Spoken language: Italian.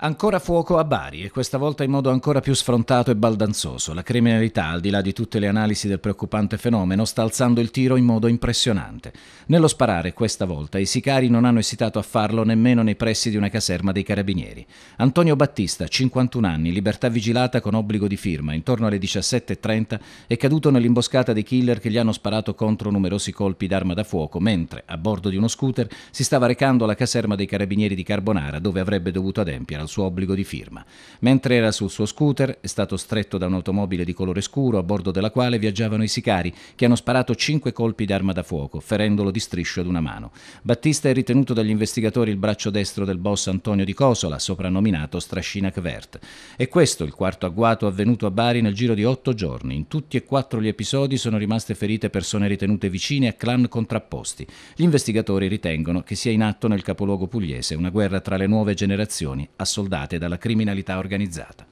Ancora fuoco a Bari e questa volta in modo ancora più sfrontato e baldanzoso. La criminalità, al di là di tutte le analisi del preoccupante fenomeno, sta alzando il tiro in modo impressionante. Nello sparare questa volta i sicari non hanno esitato a farlo nemmeno nei pressi di una caserma dei carabinieri. Antonio Battista, 51 anni, libertà vigilata con obbligo di firma, intorno alle 17.30 è caduto nell'imboscata dei killer che gli hanno sparato contro numerosi colpi d'arma da fuoco, mentre, a bordo di uno scooter, si stava recando alla caserma dei carabinieri di Carbonara dove avrebbe dovuto adempiere al al suo obbligo di firma. Mentre era sul suo scooter è stato stretto da un'automobile di colore scuro a bordo della quale viaggiavano i sicari che hanno sparato cinque colpi d'arma da fuoco, ferendolo di striscio ad una mano. Battista è ritenuto dagli investigatori il braccio destro del boss Antonio Di Cosola, soprannominato Strascina Vert. E questo il quarto agguato avvenuto a Bari nel giro di otto giorni. In tutti e quattro gli episodi sono rimaste ferite persone ritenute vicine a clan contrapposti. Gli investigatori ritengono che sia in atto nel capoluogo pugliese una guerra tra le nuove generazioni assolutamente assoldate dalla criminalità organizzata.